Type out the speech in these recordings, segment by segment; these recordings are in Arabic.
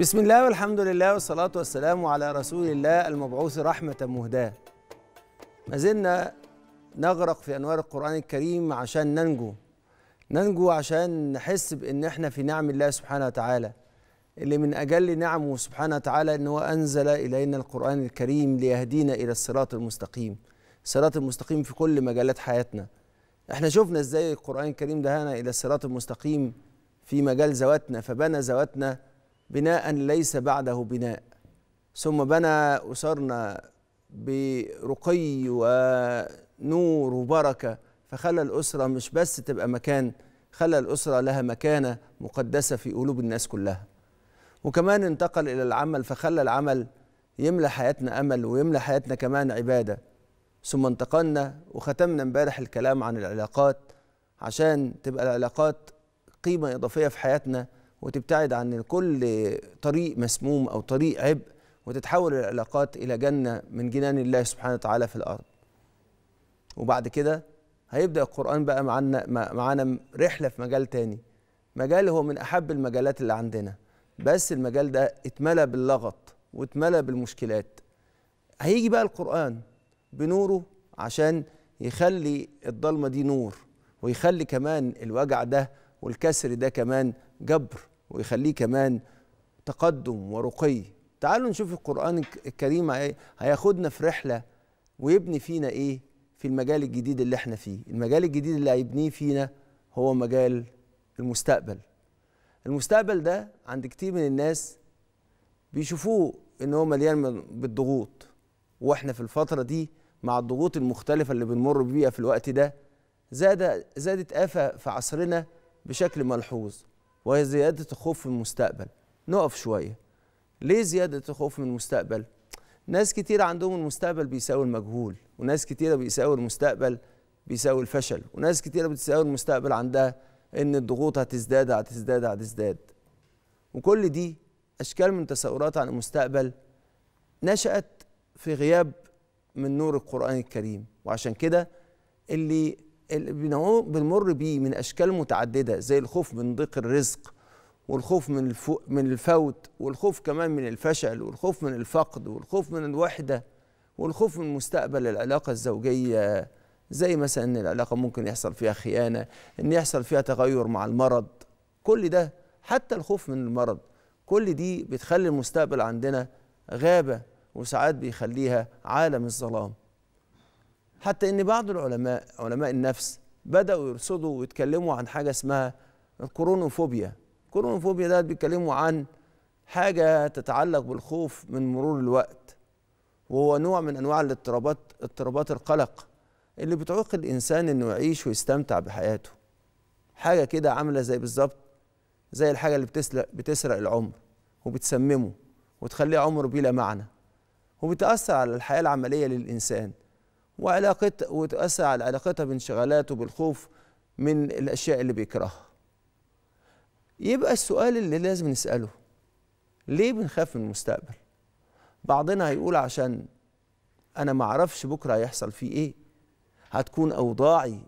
بسم الله والحمد لله والصلاة والسلام على رسول الله المبعوث رحمة مهداة ما زلنا نغرق في أنوار القرآن الكريم عشان ننجو ننجو عشان نحس بأن احنا في نعم الله سبحانه وتعالى اللي من أجل نعمه سبحانه وتعالى أنه هو أنزل إلينا القرآن الكريم ليهدينا إلى الصراط المستقيم الصراط المستقيم في كل مجالات حياتنا احنا شفنا ازاي القرآن الكريم دهانا إلى الصراط المستقيم في مجال ذواتنا فبنى ذواتنا بناء ليس بعده بناء ثم بنى أسرنا برقي ونور وبركة فخلى الأسرة مش بس تبقى مكان خلى الأسرة لها مكانة مقدسة في قلوب الناس كلها وكمان انتقل إلى العمل فخلى العمل يملى حياتنا أمل ويملى حياتنا كمان عبادة ثم انتقلنا وختمنا امبارح الكلام عن العلاقات عشان تبقى العلاقات قيمة إضافية في حياتنا وتبتعد عن كل طريق مسموم أو طريق عبء وتتحول العلاقات إلى جنة من جنان الله سبحانه وتعالى في الأرض وبعد كده هيبدأ القرآن بقى معانا معانا رحلة في مجال تاني مجال هو من أحب المجالات اللي عندنا بس المجال ده اتملى باللغط واتملى بالمشكلات هيجي بقى القرآن بنوره عشان يخلي الضلمة دي نور ويخلي كمان الوجع ده والكسر ده كمان جبر ويخليه كمان تقدم ورقي تعالوا نشوف القرآن الكريم هياخدنا في رحلة ويبني فينا إيه في المجال الجديد اللي احنا فيه المجال الجديد اللي هيبنيه فينا هو مجال المستقبل المستقبل ده عند كتير من الناس بيشوفوه ان هو مليان بالضغوط واحنا في الفتره دي مع الضغوط المختلفه اللي بنمر بيها في الوقت ده زاد زادت آفة في عصرنا بشكل ملحوظ وهي زيادة الخوف من المستقبل نقف شوية ليه زيادة الخوف من المستقبل؟ ناس كتير عندهم المستقبل بيساوي المجهول وناس كتيرة بيساوي المستقبل بيساوي الفشل وناس كتيرة بتساوي المستقبل عندها إن الضغوط هتزداد هتزداد هتزداد وكل دي أشكال من تصورات عن المستقبل نشأت في غياب من نور القرآن الكريم وعشان كده اللي اللي بنمر بيه من اشكال متعدده زي الخوف من ضيق الرزق والخوف من من الفوت والخوف كمان من الفشل والخوف من الفقد والخوف من الوحده والخوف من مستقبل العلاقه الزوجيه زي مثلا ان العلاقه ممكن يحصل فيها خيانه ان يحصل فيها تغير مع المرض كل ده حتى الخوف من المرض كل دي بتخلي المستقبل عندنا غابه وساعات بيخليها عالم الظلام حتى ان بعض العلماء علماء النفس بداوا يرصدوا ويتكلموا عن حاجه اسمها الكورونوفوبيا الكورونوفوبيا ده بيتكلموا عن حاجه تتعلق بالخوف من مرور الوقت وهو نوع من انواع الاضطرابات اضطرابات القلق اللي بتعوق الانسان انه يعيش ويستمتع بحياته حاجه كده عامله زي بالظبط زي الحاجه اللي بتسرق بتسرق العمر وبتسممه وتخليه عمر بلا معنى وبتاثر على الحياه العمليه للانسان وعلاقتها وتؤثر على علاقتها بانشغالاته بالخوف من الأشياء اللي بيكرهها يبقى السؤال اللي لازم نسأله ليه بنخاف من المستقبل بعضنا هيقول عشان أنا معرفش بكرة هيحصل فيه إيه هتكون أوضاعي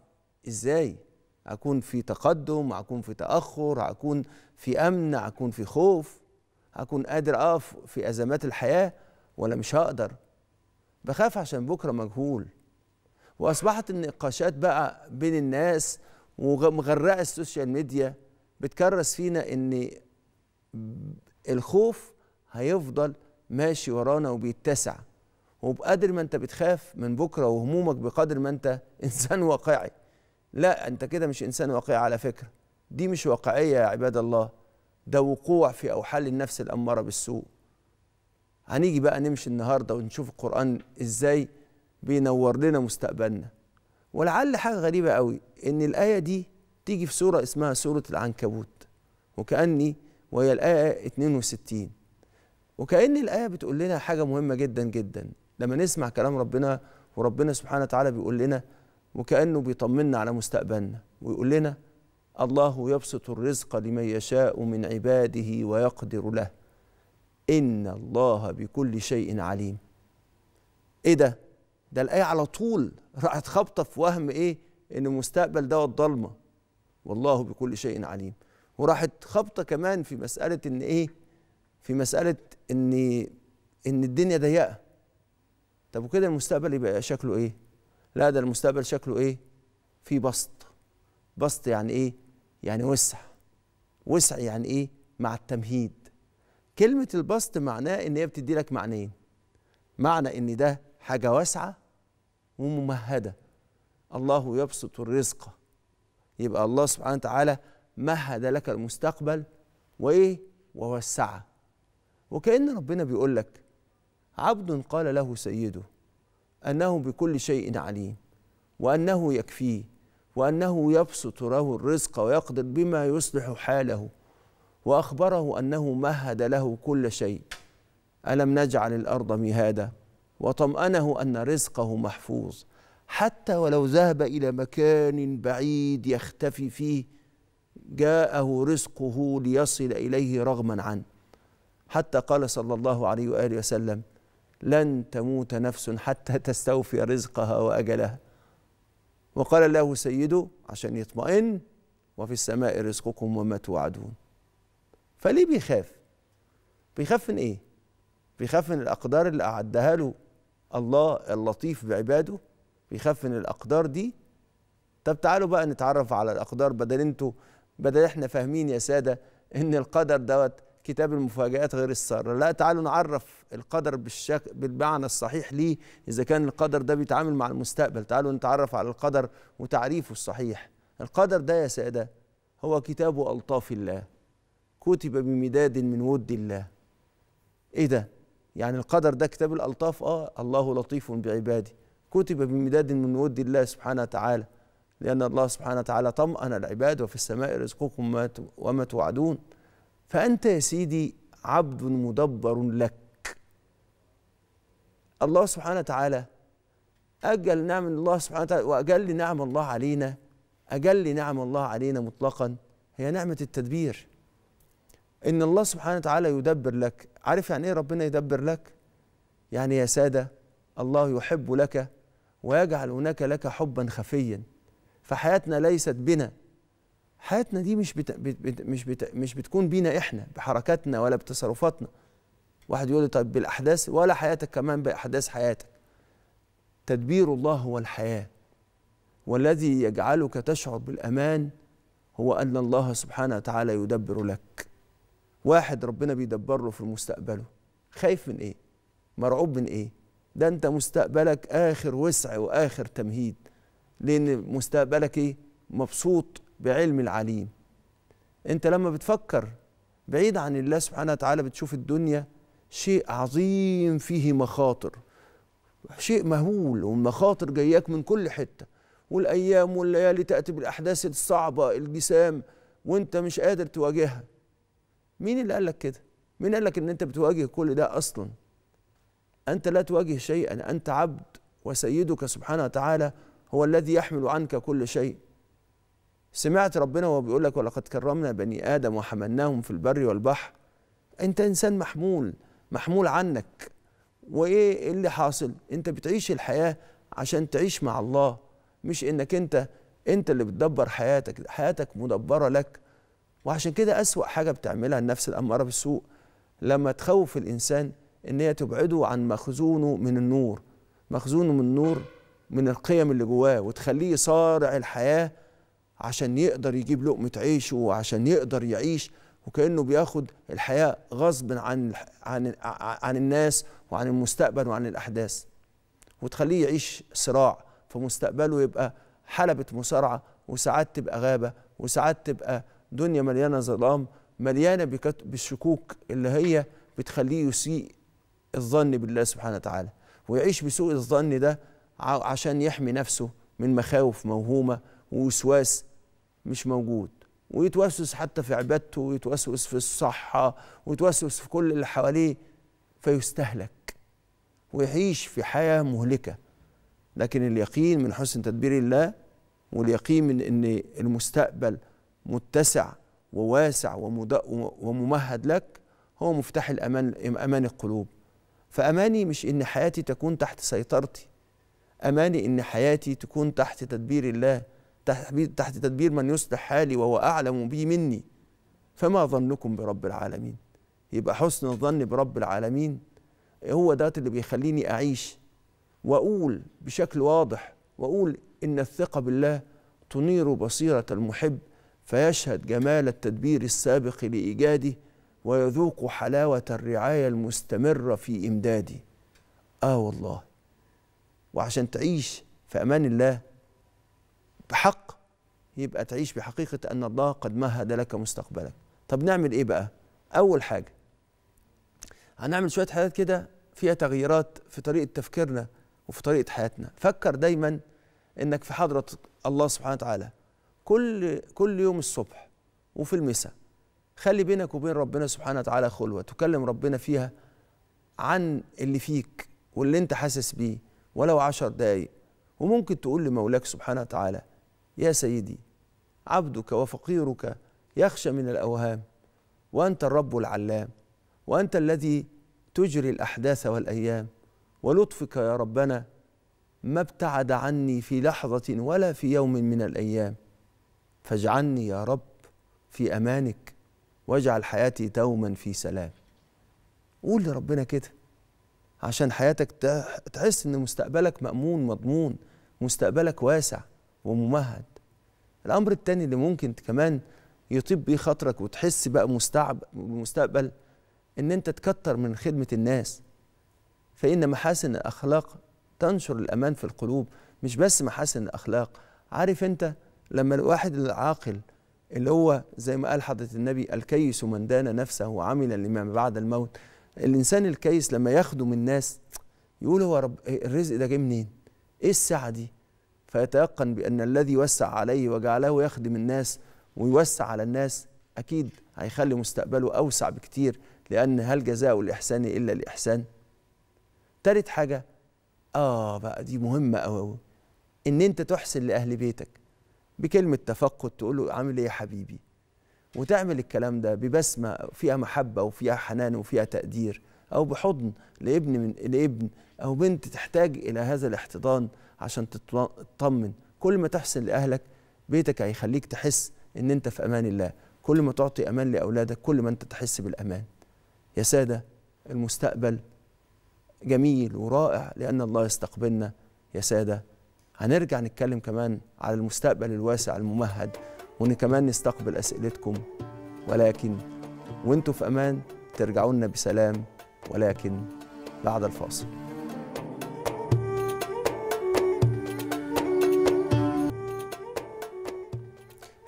إزاي هكون في تقدم هكون في تأخر هكون في أمن هكون في خوف هكون قادر أقف في أزمات الحياة ولا مش هقدر بخاف عشان بكرة مجهول واصبحت النقاشات بقى بين الناس ومغرقه السوشيال ميديا بتكرس فينا ان الخوف هيفضل ماشي ورانا وبيتسع وبقدر ما انت بتخاف من بكره وهمومك بقدر ما انت انسان واقعي لا انت كده مش انسان واقعي على فكره دي مش واقعيه يا عباد الله ده وقوع في اوحال النفس الاماره بالسوء هنيجي بقى نمشي النهارده ونشوف القران ازاي بينور لنا مستقبلنا ولعل حاجه غريبه قوي ان الايه دي تيجي في سوره اسمها سوره العنكبوت وكاني وهي الايه 62 وكان الايه بتقول لنا حاجه مهمه جدا جدا لما نسمع كلام ربنا وربنا سبحانه وتعالى بيقول لنا وكانه بيطمنا على مستقبلنا ويقول لنا الله يبسط الرزق لمن يشاء من عباده ويقدر له ان الله بكل شيء عليم ايه ده ده الايه على طول راحت خابطه في وهم ايه ان المستقبل دوت ضلمه والله بكل شيء عليم وراحت خابطه كمان في مساله ان ايه في مساله ان ان الدنيا ضيقه طب وكده المستقبل يبقى شكله ايه لا ده المستقبل شكله ايه في بسط بسط يعني ايه يعني وسع وسع يعني ايه مع التمهيد كلمه البسط معناه ان هي بتدي لك معنيين معنى ان ده حاجه واسعه وممهده الله يبسط الرزق يبقى الله سبحانه وتعالى مهد لك المستقبل وايه ووسعه وكأن ربنا بيقول لك عبد قال له سيده أنه بكل شيء عليم وأنه يكفيه وأنه يبسط له الرزق ويقدر بما يصلح حاله وأخبره أنه مهد له كل شيء ألم نجعل الأرض مهادا وطمأنه أن رزقه محفوظ حتى ولو ذهب إلى مكان بعيد يختفي فيه جاءه رزقه ليصل إليه رغما عنه حتى قال صلى الله عليه وآله وسلم لن تموت نفس حتى تستوفي رزقها وأجلها وقال له سيده عشان يطمئن وفي السماء رزقكم وما توعدون فليه بيخاف بيخاف من ايه بيخاف من الاقدار اللي اعدها له الله اللطيف بعباده بيخاف من الاقدار دي طب تعالوا بقى نتعرف على الاقدار بدل انتوا بدل احنا فاهمين يا ساده ان القدر دوت كتاب المفاجآت غير السارة لا تعالوا نعرف القدر بالشك... بالمعنى الصحيح ليه إذا كان القدر ده بيتعامل مع المستقبل تعالوا نتعرف على القدر وتعريفه الصحيح القدر ده يا سادة هو كتاب ألطاف الله كتب بمداد من ود الله إيه ده يعني القدر ده كتاب الألطاف آه الله لطيف بعباده كتب بمداد من ود الله سبحانه وتعالى لأن الله سبحانه وتعالى طمأن العباد وفي السماء رزقكم وما توعدون فأنت يا سيدي عبد مدبر لك الله سبحانه وتعالى أجل نعم الله سبحانه وتعالى وأجل نعم الله علينا أجل نعم الله علينا مطلقا هي نعمة التدبير ان الله سبحانه وتعالى يدبر لك عارف يعني ايه ربنا يدبر لك يعني يا ساده الله يحب لك ويجعل هناك لك حبا خفيا فحياتنا ليست بنا حياتنا دي مش بت... بت... مش بت... مش بتكون بينا احنا بحركاتنا ولا بتصرفاتنا واحد يقول لي طيب بالاحداث ولا حياتك كمان باحداث حياتك تدبير الله هو الحياه والذي يجعلك تشعر بالامان هو ان الله سبحانه وتعالى يدبر لك واحد ربنا بيدبر له في مستقبله خايف من ايه مرعوب من ايه ده انت مستقبلك اخر وسع واخر تمهيد لان مستقبلك ايه مبسوط بعلم العليم انت لما بتفكر بعيد عن الله سبحانه وتعالى بتشوف الدنيا شيء عظيم فيه مخاطر شيء مهول والمخاطر جاياك من كل حته والايام والليالي تاتي بالاحداث الصعبه الجسام وانت مش قادر تواجهها مين اللي قال لك كده مين قال لك ان انت بتواجه كل ده اصلا انت لا تواجه شيئا انت عبد وسيدك سبحانه وتعالى هو الذي يحمل عنك كل شيء سمعت ربنا وهو بيقول لك ولقد كرمنا بني ادم وحملناهم في البر والبحر انت انسان محمول محمول عنك وايه اللي حاصل انت بتعيش الحياه عشان تعيش مع الله مش انك انت انت اللي بتدبر حياتك حياتك مدبره لك وعشان كده أسوأ حاجة بتعملها النفس الأمارة بالسوء لما تخوف الإنسان إن هي تبعده عن مخزونه من النور مخزونه من النور من القيم اللي جواه وتخليه يصارع الحياة عشان يقدر يجيب لقمة عيشه وعشان يقدر يعيش وكأنه بياخد الحياة غصب عن عن عن الناس وعن المستقبل وعن الأحداث وتخليه يعيش صراع فمستقبله يبقى حلبة مصارعة وساعات تبقى غابة وساعات تبقى دنيا مليانه ظلام مليانه بالشكوك اللي هي بتخليه يسيء الظن بالله سبحانه وتعالى ويعيش بسوء الظن ده عشان يحمي نفسه من مخاوف موهومه ووسواس مش موجود ويتوسوس حتى في عبادته ويتوسوس في الصحه ويتوسوس في كل اللي حواليه فيستهلك ويعيش في حياه مهلكه لكن اليقين من حسن تدبير الله واليقين من ان المستقبل متسع وواسع وممهد لك هو مفتاح الأمان أمان القلوب فأماني مش إن حياتي تكون تحت سيطرتي أماني إن حياتي تكون تحت تدبير الله تحت تدبير من يصلح حالي وهو أعلم بي مني فما ظنكم برب العالمين يبقى حسن الظن برب العالمين هو ده اللي بيخليني أعيش وأقول بشكل واضح وأقول إن الثقة بالله تنير بصيرة المحب فيشهد جمال التدبير السابق لإيجاده ويذوق حلاوة الرعاية المستمرة في إمداده آه والله وعشان تعيش في أمان الله بحق يبقى تعيش بحقيقة أن الله قد مهد لك مستقبلك طب نعمل إيه بقى أول حاجة هنعمل شوية حاجات كده فيها تغييرات في طريقة تفكيرنا وفي طريقة حياتنا فكر دايما أنك في حضرة الله سبحانه وتعالى كل كل يوم الصبح وفي المساء خلي بينك وبين ربنا سبحانه وتعالى خلوه تكلم ربنا فيها عن اللي فيك واللي انت حاسس بيه ولو عشر دقايق وممكن تقول لمولاك سبحانه وتعالى يا سيدي عبدك وفقيرك يخشى من الاوهام وانت الرب العلام وانت الذي تجري الاحداث والايام ولطفك يا ربنا ما ابتعد عني في لحظه ولا في يوم من الايام فاجعلني يا رب في أمانك واجعل حياتي دوما في سلام قول لربنا كده عشان حياتك تحس ان مستقبلك مأمون مضمون مستقبلك واسع وممهد الأمر التاني اللي ممكن كمان يطيب بيه خاطرك وتحس بقى مستعب مستقبل ان انت تكتر من خدمة الناس فإن محاسن الأخلاق تنشر الأمان في القلوب مش بس محاسن الأخلاق عارف انت لما الواحد العاقل اللي هو زي ما قال حضرة النبي الكيس من دان نفسه وعمل لما بعد الموت الإنسان الكيس لما يخدم الناس يقول هو رب الرزق ده جه منين؟ إيه السعة دي؟ فيتيقن بأن الذي وسع عليه وجعله يخدم الناس ويوسع على الناس أكيد هيخلي مستقبله أوسع بكتير لأن هل جزاء الإحسان إلا الإحسان؟ تالت حاجة آه بقى دي مهمة أوي أو. إن أنت تحسن لأهل بيتك بكلمة تفقد تقول له عامل إيه يا حبيبي وتعمل الكلام ده ببسمة فيها محبة وفيها حنان وفيها تقدير أو بحضن لابن من لابن أو بنت تحتاج إلى هذا الاحتضان عشان تطمن كل ما تحسن لأهلك بيتك هيخليك تحس إن أنت في أمان الله كل ما تعطي أمان لأولادك كل ما أنت تحس بالأمان يا سادة المستقبل جميل ورائع لأن الله يستقبلنا يا سادة هنرجع نتكلم كمان على المستقبل الواسع الممهد وإن كمان نستقبل أسئلتكم ولكن وانتوا في أمان ترجعوا لنا بسلام ولكن بعد الفاصل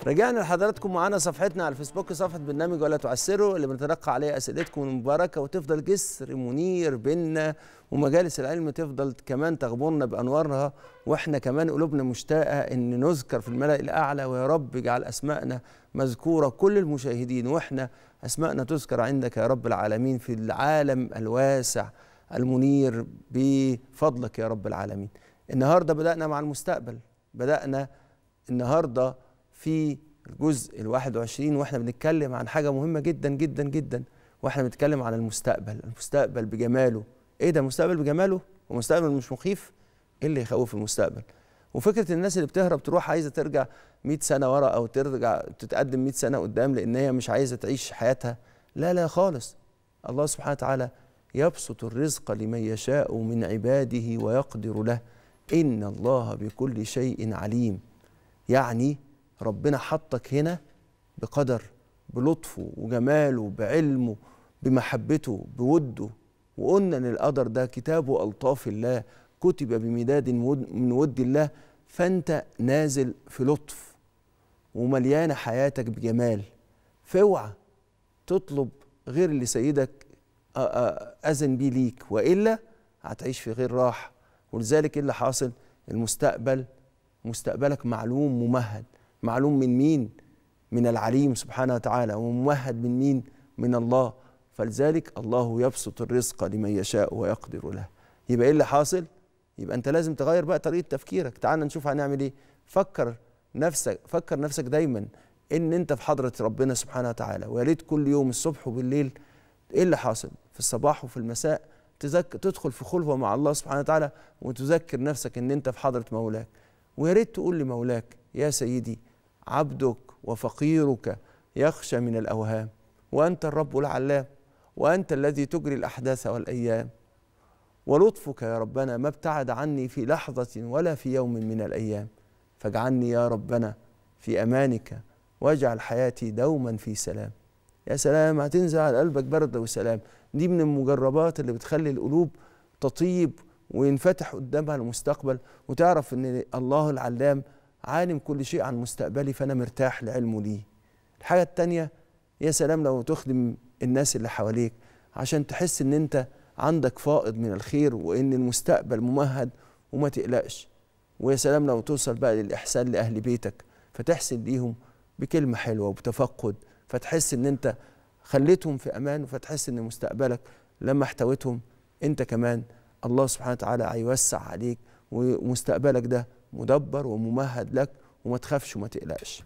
رجعنا لحضراتكم معانا صفحتنا على الفيسبوك صفحه برنامج ولا تعسروا اللي بنتلقى عليها اسئلتكم المباركه وتفضل جسر منير بينا ومجالس العلم تفضل كمان تغمرنا بانوارها واحنا كمان قلوبنا مشتاقه ان نذكر في الملأ الاعلى ويا رب اجعل اسماءنا مذكوره كل المشاهدين واحنا اسماءنا تذكر عندك يا رب العالمين في العالم الواسع المنير بفضلك يا رب العالمين. النهارده بدانا مع المستقبل، بدانا النهارده في الجزء ال 21 واحنا بنتكلم عن حاجه مهمه جدا جدا جدا واحنا بنتكلم عن المستقبل، المستقبل بجماله ايه ده مستقبل بجماله ومستقبل مش مخيف ايه اللي يخوف المستقبل وفكره الناس اللي بتهرب تروح عايزه ترجع 100 سنه ورا او ترجع تتقدم 100 سنه قدام لان هي مش عايزه تعيش حياتها لا لا خالص الله سبحانه وتعالى يبسط الرزق لمن يشاء من عباده ويقدر له ان الله بكل شيء عليم يعني ربنا حطك هنا بقدر بلطفه وجماله بعلمه بمحبته بوده وقلنا ان القدر ده كتاب الطاف الله كتب بمداد من ود الله فانت نازل في لطف ومليانه حياتك بجمال فاوعى تطلب غير اللي سيدك اذن بيه ليك والا هتعيش في غير راحه ولذلك ايه اللي حاصل المستقبل مستقبلك معلوم ممهد معلوم من مين من العليم سبحانه وتعالى وممهد من مين من الله فلذلك الله يبسط الرزق لمن يشاء ويقدر له يبقى ايه اللي حاصل يبقى انت لازم تغير بقى طريقه تفكيرك تعالى نشوف هنعمل ايه فكر نفسك فكر نفسك دايما ان انت في حضره ربنا سبحانه وتعالى ويا ريت كل يوم الصبح وبالليل ايه اللي حاصل في الصباح وفي المساء تذك... تدخل في خلوه مع الله سبحانه وتعالى وتذكر نفسك ان انت في حضره مولاك ويا ريت تقول لمولاك يا سيدي عبدك وفقيرك يخشى من الاوهام وانت الرب العلام وأنت الذي تجري الأحداث والأيام ولطفك يا ربنا ما ابتعد عني في لحظة ولا في يوم من الأيام فاجعلني يا ربنا في أمانك واجعل حياتي دوما في سلام يا سلام هتنزع على قلبك برد وسلام دي من المجربات اللي بتخلي القلوب تطيب وينفتح قدامها المستقبل وتعرف ان الله العلام عالم كل شيء عن مستقبلي فانا مرتاح لعلمه ليه الحاجه الثانيه يا سلام لو تخدم الناس اللي حواليك عشان تحس ان انت عندك فائض من الخير وان المستقبل ممهد وما تقلقش ويا سلام لو توصل بقى للاحسان لاهل بيتك فتحسن ليهم بكلمه حلوه وبتفقد فتحس ان انت خليتهم في امان فتحس ان مستقبلك لما احتويتهم انت كمان الله سبحانه وتعالى هيوسع عليك ومستقبلك ده مدبر وممهد لك وما تخافش وما تقلقش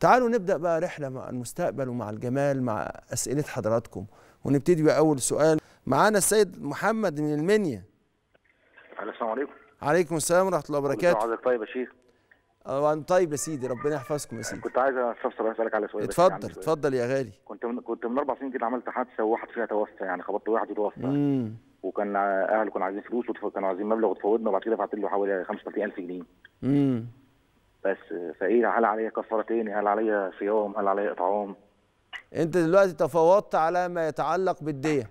تعالوا نبدا بقى رحله مع المستقبل ومع الجمال مع اسئله حضراتكم ونبتدي باول سؤال معانا السيد محمد من المنيا السلام عليكم عليكم السلام ورحمه الله وبركاته حضرتك طيب يا شيخ طبعا آه، طيب يا سيدي ربنا يحفظكم يا سيدي كنت عايز استفسر اسالك على سؤال اتفضل يعني اتفضل يا غالي كنت من كنت من اربع سنين كده عملت حادثه وواحد فيها توفى يعني خبطت واحد وتوفى وكان اهله كانوا عايزين فلوس وكانوا عايزين مبلغ وتفاوضنا وبعد كده بعت له حوالي 35000 جنيه امم بس فايه هل عليا كفارتين هل عليا صيام هل عليا اطعام انت دلوقتي تفاوضت على ما يتعلق بالديه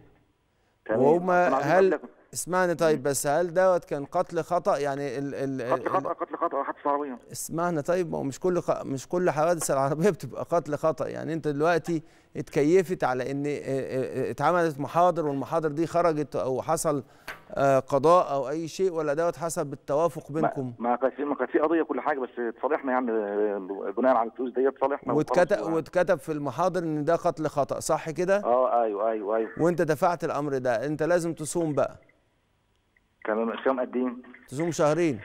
وهما هل اسمعني طيب بس هل دوت كان قتل خطا يعني ال ال قتل خطا قتل خطا حادثه عربيه اسمعني طيب ما هو مش كل مش كل حوادث العربيه بتبقى قتل خطا يعني انت دلوقتي اتكيفت على ان آه، آه، آه، اتعملت محاضر والمحاضر دي خرجت او حصل قضاء او اي شيء ولا دوت حسب بالتوافق بينكم ما ما في قضيه كل حاجه بس اتصالحنا يعني بناء على الفلوس دي اتصالحنا واتكتب واتكتب في المحاضر ان ده قتل خطا صح كده اه ايوه ايوه ايوه وانت دفعت الامر ده انت لازم تصوم بقى كمان صيام قد ايه تصوم شهرين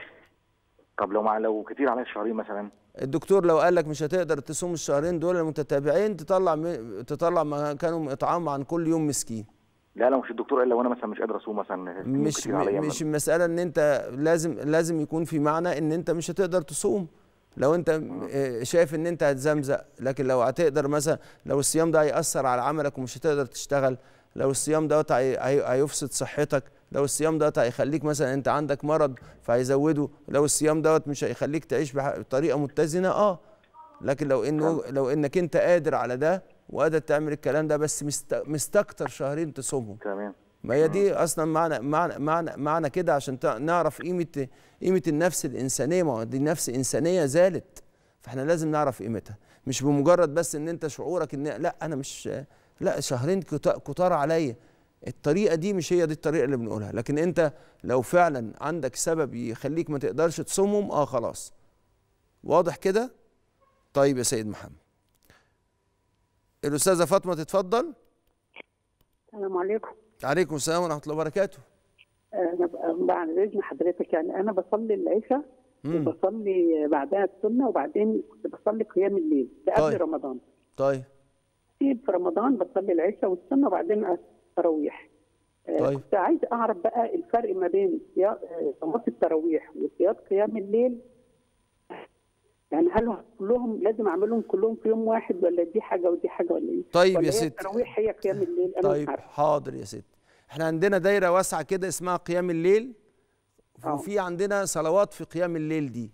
طب لو مع لو كتير عليا شهرين مثلا الدكتور لو قال لك مش هتقدر تصوم الشهرين دول المتتابعين تطلع م... تطلع ما كانوا اطعام عن كل يوم مسكين لا لا مش الدكتور قال لو انا مثلا مش قادر اصوم مثلا مش مش المساله ان انت لازم لازم يكون في معنى ان انت مش هتقدر تصوم لو انت آه. آه، شايف ان انت هتزمزق لكن لو هتقدر مثلا لو الصيام ده هيأثر على عملك ومش هتقدر تشتغل لو الصيام دوت هيفسد صحتك لو الصيام دوت هيخليك مثلا انت عندك مرض فهيزوده لو الصيام دوت مش هيخليك تعيش بطريقه متزنه اه لكن لو انه نعم. لو انك انت قادر على ده وقادر تعمل الكلام ده بس مستكتر شهرين تصومهم تمام ما هي دي اصلا معنى معنى معنى, معنى كده عشان نعرف قيمه قيمه النفس الانسانيه ما دي نفس انسانيه زالت فاحنا لازم نعرف قيمتها مش بمجرد بس ان انت شعورك ان لا انا مش لا شهرين كتار عليا الطريقه دي مش هي دي الطريقه اللي بنقولها لكن انت لو فعلا عندك سبب يخليك ما تقدرش تصومهم اه خلاص واضح كده طيب يا سيد محمد الاستاذه فاطمه تتفضل السلام عليكم عليكم السلام ورحمه الله وبركاته انا بعد اذن حضرتك يعني انا بصلي العشاء وبصلي بعدها السنه وبعدين بصلي قيام الليل ده قبل طيب. رمضان طيب في رمضان بصلي العشاء والسنه وبعدين التراويح آه، طيب. كنت عايز اعرف بقى الفرق ما بين صلاه التراويح وصيام قيام الليل يعني هل كلهم لازم اعملهم كلهم في يوم واحد ولا دي حاجه ودي حاجه ولا ايه؟ طيب ولا يا ست التراويح هي قيام الليل انا طيب عارف. حاضر يا ست احنا عندنا دايره واسعه كده اسمها قيام الليل آه. وفي عندنا صلوات في قيام الليل دي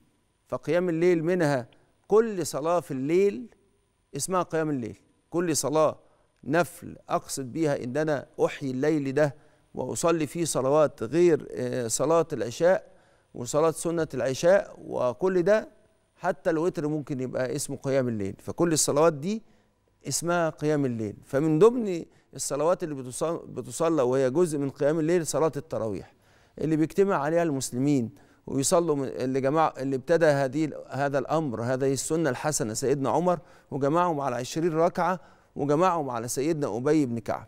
فقيام الليل منها كل صلاه في الليل اسمها قيام الليل كل صلاه نفل أقصد بيها إن أنا أحيي الليل ده وأصلي فيه صلوات غير آه، صلاة العشاء وصلاة سنة العشاء وكل ده حتى الوتر ممكن يبقى اسمه قيام الليل فكل الصلوات دي اسمها قيام الليل فمن ضمن الصلوات اللي بتصلى وهي جزء من قيام الليل صلاة التراويح اللي بيجتمع عليها المسلمين ويصلوا اللي جماعة اللي ابتدى هذه هذا الأمر هذه السنة الحسنة سيدنا عمر وجمعهم على 20 ركعة وجمعهم على سيدنا أبي بن كعب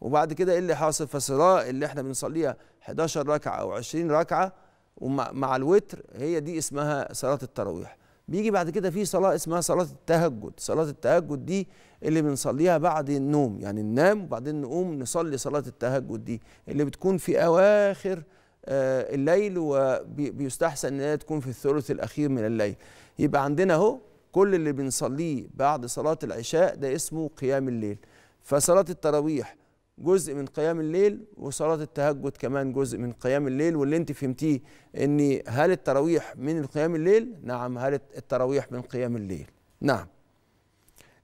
وبعد كده ايه اللي حاصل فالصلاة اللي احنا بنصليها 11 ركعة أو 20 ركعة ومع الوتر هي دي اسمها صلاة التراويح بيجي بعد كده في صلاة اسمها صلاة التهجد صلاة التهجد دي اللي بنصليها بعد النوم يعني ننام وبعدين نقوم نصلي صلاة التهجد دي اللي بتكون في أواخر آه، الليل وبيستحسن ان هي تكون في الثلث الاخير من الليل يبقى عندنا اهو كل اللي بنصليه بعد صلاة العشاء ده اسمه قيام الليل فصلاة التراويح جزء من قيام الليل وصلاة التهجد كمان جزء من قيام الليل واللي انت فهمتيه ان هل التراويح من قيام الليل؟ نعم هل التراويح من قيام الليل؟ نعم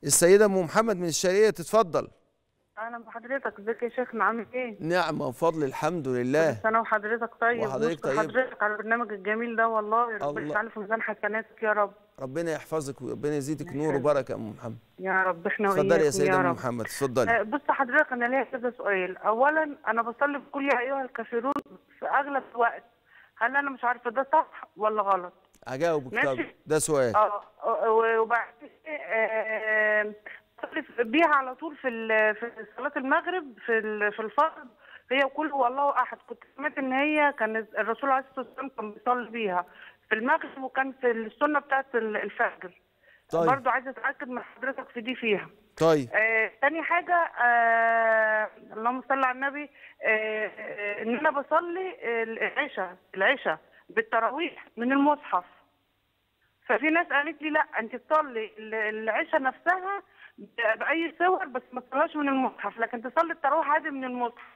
السيدة أم محمد من الشرقية تتفضل اهلا بحضرتك ازيك يا شيخنا نعم، عامل ايه؟ نعم وفضل الحمد لله أنا وحضرتك طيب وحضرتك طيب حضرتك على البرنامج الجميل ده والله رب يجعله في ميزان حسناتك يا رب ربنا يحفظك وربنا يزيدك نور وبركه يا ام محمد يا رب احنا وإياك اتفضلي يا سيده ام محمد اتفضلي آه، بص حضرتك انا ليا كذا سؤال اولا انا بصلي كل يا ايها الكافرون في اغلب الوقت هل انا مش عارفه ده صح ولا غلط؟ هجاوبك طب ده سؤال اه, آه،, آه، وبعدين بنصلي بيها على طول في في صلاه المغرب في في الفرض هي وكل والله احد كنت سمعت ان هي كان الرسول عليه الصلاه والسلام كان بيصلي بيها في المغرب وكان في السنه بتاعت الفجر طيب برضه عايزه اتاكد من حضرتك في دي فيها طيب آه، تاني حاجة آه، اللهم صل على النبي آه، آه، إن أنا بصلي العشاء العشاء بالتراويح من المصحف ففي ناس قالت لي لا أنت تصلي العشاء نفسها باي صور بس ما تصورهاش من المصحف لكن تصلي التراويح عادي من المصحف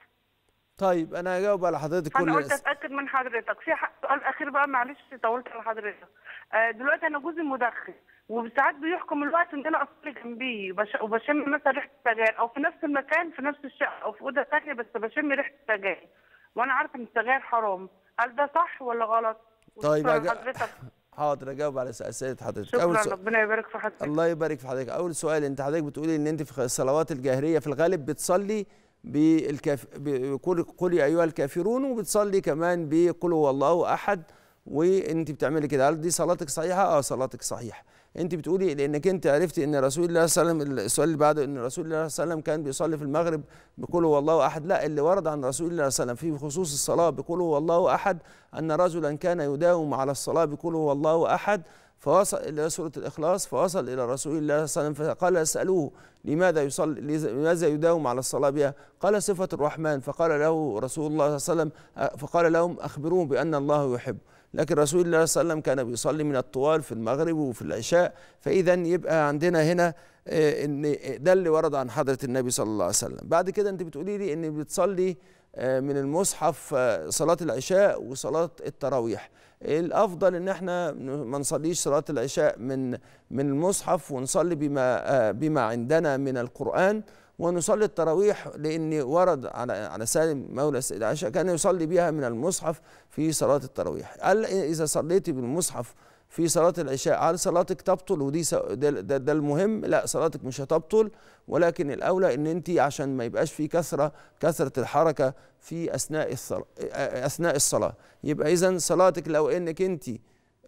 طيب انا هجاوب على حضرتك كل انا قلت اتاكد من حضرتك في سؤال اخير بقى معلش طولت على حضرتك آه، دلوقتي انا جوزي مدخن وساعات بيحكم الوقت ان انا اصلي جنبيه وبشم مثلا ريحه سجاير او في نفس المكان في نفس الشقه او في اوضه ثانيه بس بشم ريحه سجاير وانا عارفه ان السجاير حرام هل ده صح ولا غلط؟ طيب حضرتك حاضر اجاوب على اسئله حضرتك شكرا أول سؤال. ربنا يبارك في حضرتك الله يبارك في حضرتك اول سؤال انت حضرتك بتقولي ان انت في الصلوات الجاهريه في الغالب بتصلي بالكاف بقول قولي يا ايها الكافرون وبتصلي كمان بقول هو الله احد وانت بتعملي كده هل دي صلاتك صحيحه اه صلاتك صحيحه انت بتقولي لانك انت عرفتي ان رسول الله صلى الله عليه وسلم السؤال اللي بعده ان رسول الله صلى الله عليه وسلم كان بيصلي في المغرب بقول هو الله احد لا اللي ورد عن رسول الله صلى الله عليه وسلم في خصوص الصلاه بقول هو الله احد ان رجلا كان يداوم على الصلاه بقول هو الله احد فوصل الى سوره الاخلاص فوصل الى رسول الله صلى الله عليه وسلم فقال اسالوه لماذا يصلي لماذا يداوم على الصلاه بها؟ قال صفه الرحمن فقال له رسول الله صلى الله عليه وسلم فقال لهم اخبروه بان الله يحب لكن رسول الله صلى الله عليه وسلم كان بيصلي من الطوال في المغرب وفي العشاء فإذا يبقى عندنا هنا آه، ان آه، ده اللي ورد عن حضره النبي صلى الله عليه وسلم بعد كده انت بتقولي لي ان بتصلي آه، من المصحف صلاه العشاء وصلاه التراويح الافضل ان احنا ما نصليش صلاه العشاء من من المصحف ونصلي بما بما عندنا من القران ونصلي التراويح لأن ورد على على سالم مولى السيدة عائشة كان يصلي بها من المصحف في صلاة التراويح قال إذا صليت بالمصحف في صلاة العشاء هل صلاتك تبطل ودي ده, ده, ده المهم لا صلاتك مش هتبطل ولكن الأولى إن أنت عشان ما يبقاش في كثرة كثرة الحركة في أثناء الصلاة أثناء الصلاة يبقى إذا صلاتك لو إنك أنت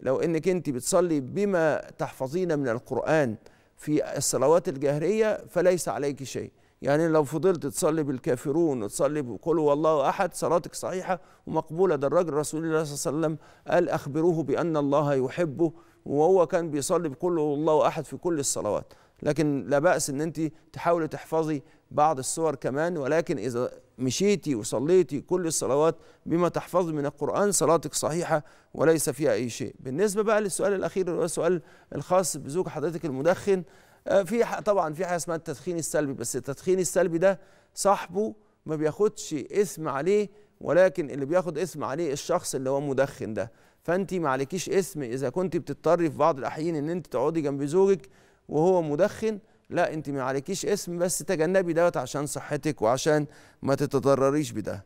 لو إنك أنت بتصلي بما تحفظين من القرآن في الصلوات الجهرية فليس عليك شيء يعني لو فضلت تصلي بالكافرون وتصلي بقول هو الله احد صلاتك صحيحه ومقبوله ده الراجل رسول الله صلى الله عليه وسلم قال اخبروه بان الله يحبه وهو كان بيصلي بقول هو الله احد في كل الصلوات لكن لا باس ان انت تحاولي تحفظي بعض السور كمان ولكن اذا مشيتي وصليتي كل الصلوات بما تحفظ من القرآن صلاتك صحيحة وليس فيها أي شيء بالنسبة بقى للسؤال الأخير السؤال الخاص بزوج حضرتك المدخن آه، في طبعا في حاجه اسمها التدخين السلبي بس التدخين السلبي ده صاحبه ما بياخدش اثم عليه ولكن اللي بياخد اثم عليه الشخص اللي هو مدخن ده فانت ما عليكيش اثم اذا كنت بتضطري في بعض الاحيان ان انت تقعدي جنب زوجك وهو مدخن لا انت ما عليكيش اسم بس تجنبي دوت عشان صحتك وعشان ما تتضرريش بده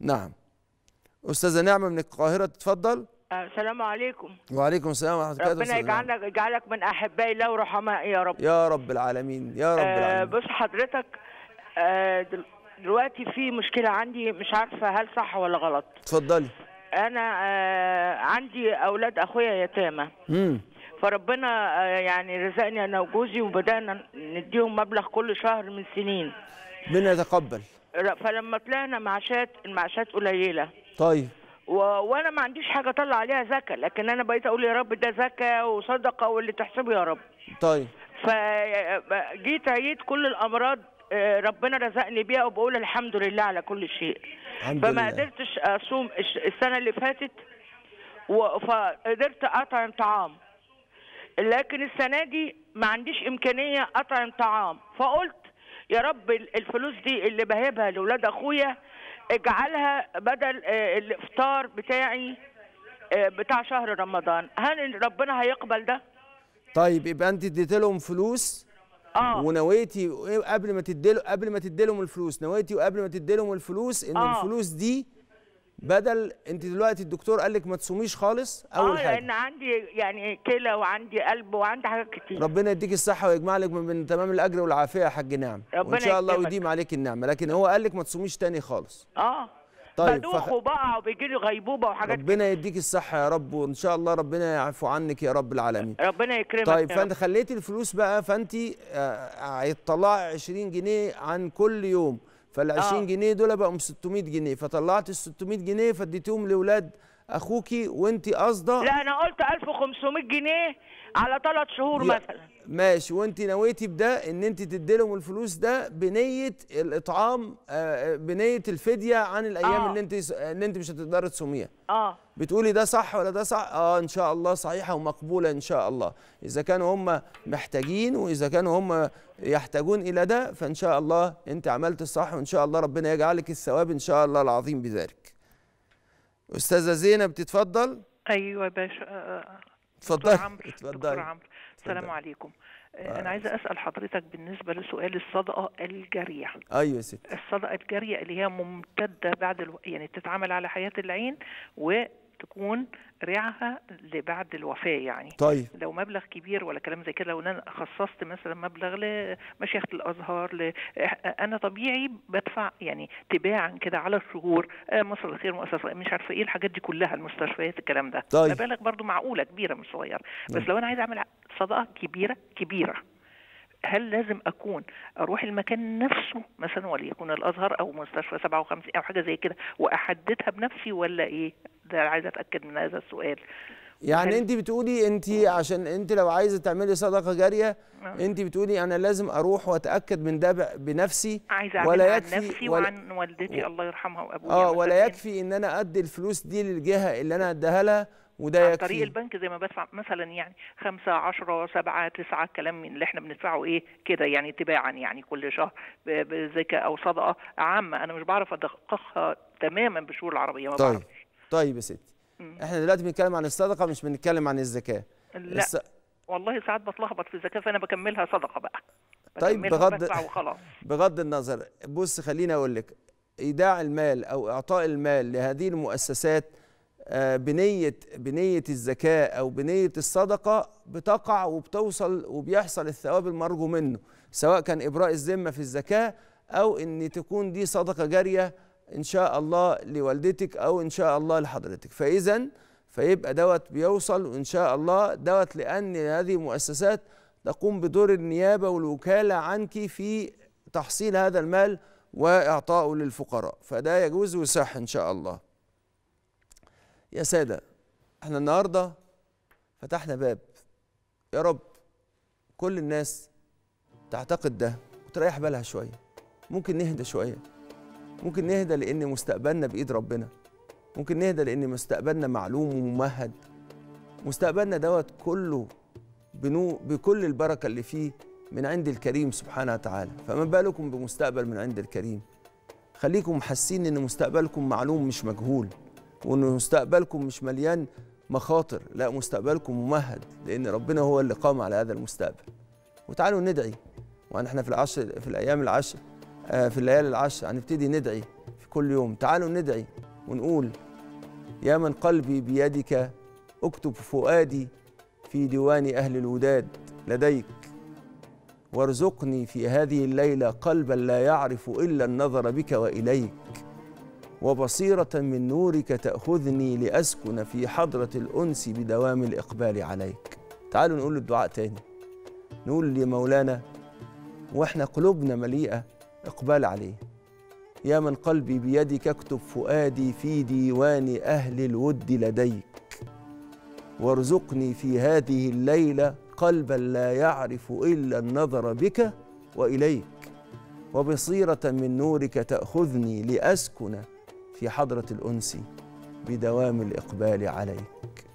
نعم استاذه نعمه من القاهره تتفضل السلام آه، عليكم وعليكم السلام ورحمه الله ربنا يجعلك يجعلك من احبائي الله ورحماء يا رب يا رب العالمين يا رب آه العالمين بص حضرتك آه دلوقتي في مشكله عندي مش عارفه هل صح ولا غلط اتفضلي انا آه عندي اولاد اخويا يتامى امم فربنا آه يعني رزقني انا وجوزي وبدانا نديهم مبلغ كل شهر من سنين ربنا يتقبل فلما طلعنا معاشات المعاشات قليله طيب و... وانا ما عنديش حاجه اطلع عليها زكاه لكن انا بقيت اقول يا رب ده زكاه وصدقه واللي تحسبه يا رب طيب فجيت عييت كل الامراض آه، ربنا رزقني بيها وبقول الحمد لله على كل شيء فما قدرتش اصوم السنه اللي فاتت فقدرت اطعم طعام لكن السنه دي ما عنديش امكانيه اطعم طعام فقلت يا رب الفلوس دي اللي بهبها لاولاد اخويا اجعلها بدل آه، الافطار بتاعي آه، بتاع شهر رمضان هل ربنا هيقبل ده طيب يبقى انت اديت لهم فلوس اه ونويتي إيه، قبل ما تدي قبل ما تدي لهم الفلوس نويتي وقبل ما تدي لهم الفلوس ان آه. الفلوس دي بدل انت دلوقتي الدكتور قال لك ما تصوميش خالص اول آه، حاجه اه لان عندي يعني كلى وعندي قلب وعندي حاجات كتير ربنا يديك الصحه ويجمع لك من تمام الاجر والعافيه يا حاج نعم ربنا وان شاء الله ويديم عليك النعمه لكن هو قال لك ما تصوميش تاني خالص اه طيب بدوخ فخ... وبقع وبيجي لي غيبوبه وحاجات ربنا يديك الصحه يا رب وان شاء الله ربنا يعفو عنك يا رب العالمين ربنا يكرمك طيب فانت خليتي الفلوس بقى فانت آه، هيطلعي 20 جنيه عن كل يوم فال 20 آه. جنيه دول بقوا 600 جنيه فطلعت ال 600 جنيه فاديتيهم لاولاد اخوكي وانت قاصده لا انا قلت 1500 جنيه على ثلاث شهور مثلا ماشي وانت نويتي بده ان انت تديلهم الفلوس ده بنيه الاطعام آه، آه، بنيه الفديه عن الايام آه. اللي انت اللي انت مش هتقدري تصوميها اه بتقولي ده صح ولا ده صح اه ان شاء الله صحيحه ومقبوله ان شاء الله اذا كانوا هم محتاجين واذا كانوا هم يحتاجون الى ده فان شاء الله انت عملت الصح وان شاء الله ربنا يجعلك الثواب ان شاء الله العظيم بذلك استاذه زينب تتفضل ايوه باشا آه، اتفضل عمرو دكتور عمرو السلام عليكم آه، آه. انا عايزه اسال حضرتك بالنسبه لسؤال الصدقه الجاريه ايوه يا ستي الصدقه الجاريه اللي هي ممتده بعد الو... يعني بتتعمل على حياه العين و تكون ريعها لبعد الوفاه يعني طيب لو مبلغ كبير ولا كلام زي كده لو انا خصصت مثلا مبلغ لمشيخه الازهار ل... انا طبيعي بدفع يعني تباعا كده على الشهور آه، مصر الخير مؤسسه مش عارفه ايه الحاجات دي كلها المستشفيات الكلام ده طيب مبالغ برضو معقوله كبيره مش صغيره بس لو انا عايز اعمل صدقه كبيره كبيره هل لازم اكون اروح المكان نفسه مثلا وليكن الازهر او مستشفى 57 او حاجه زي كده واحددها بنفسي ولا ايه ده عايزه اتاكد من هذا السؤال يعني انت بتقولي انت عشان انت لو عايزه تعملي صدقه جاريه آه. انت بتقولي انا لازم اروح واتاكد من ده بنفسي عايزه ولا يكفي عن نفسي ولا وعن والدتي و... الله يرحمها وابويا اه ولا يكفي ان انا ادي الفلوس دي للجهه اللي انا اديها لها وده عن يكفي. طريق البنك زي ما بدفع مثلا يعني 5 10 7 9 الكلام اللي احنا بندفعه ايه كده يعني تباعا يعني كل شهر بزكاه او صدقه عامه انا مش بعرف ادققها تماما بشهور العربيه ما طيب. بعرف طيب يا ستي احنا دلوقتي بنتكلم عن الصدقه مش بنتكلم عن الزكاه لا الس... والله ساعات بتلخبط في الزكاه فانا بكملها صدقه بقى طيب بغض بغض النظر بص خليني اقول لك ايداع المال او اعطاء المال لهذه المؤسسات آه، بنيه بنيه الزكاه او بنيه الصدقه بتقع وبتوصل وبيحصل الثواب المرجو منه سواء كان ابراء الذمه في الزكاه او ان تكون دي صدقه جاريه ان شاء الله لوالدتك او ان شاء الله لحضرتك فاذا فيبقى دوت بيوصل وان شاء الله دوت لان هذه المؤسسات تقوم بدور النيابه والوكاله عنك في تحصيل هذا المال واعطائه للفقراء فده يجوز ويصح ان شاء الله يا ساده احنا النهارده فتحنا باب يا رب كل الناس تعتقد ده وتريح بالها شويه ممكن نهدى شويه ممكن نهدى لان مستقبلنا بايد ربنا ممكن نهدى لان مستقبلنا معلوم وممهد مستقبلنا دوت كله بنو بكل البركه اللي فيه من عند الكريم سبحانه وتعالى فما بالكم بمستقبل من عند الكريم خليكم حاسين ان مستقبلكم معلوم مش مجهول وان مستقبلكم مش مليان مخاطر لا مستقبلكم ممهد لان ربنا هو اللي قام على هذا المستقبل وتعالوا ندعي واحنا في العشر في الايام العشر آه، في الليالي العشر هنبتدي ندعي في كل يوم تعالوا ندعي ونقول يا من قلبي بيدك اكتب فؤادي في ديوان أهل الوداد لديك وارزقني في هذه الليلة قلبا لا يعرف إلا النظر بك وإليك وبصيرة من نورك تأخذني لأسكن في حضرة الأنس بدوام الإقبال عليك تعالوا نقول الدعاء تاني نقول لمولانا وإحنا قلوبنا مليئة إقبال عليه يا من قلبي بيدك اكتب فؤادي في ديوان اهل الود لديك وارزقني في هذه الليله قلبا لا يعرف الا النظر بك واليك وبصيره من نورك تاخذني لاسكن في حضره الانس بدوام الاقبال عليك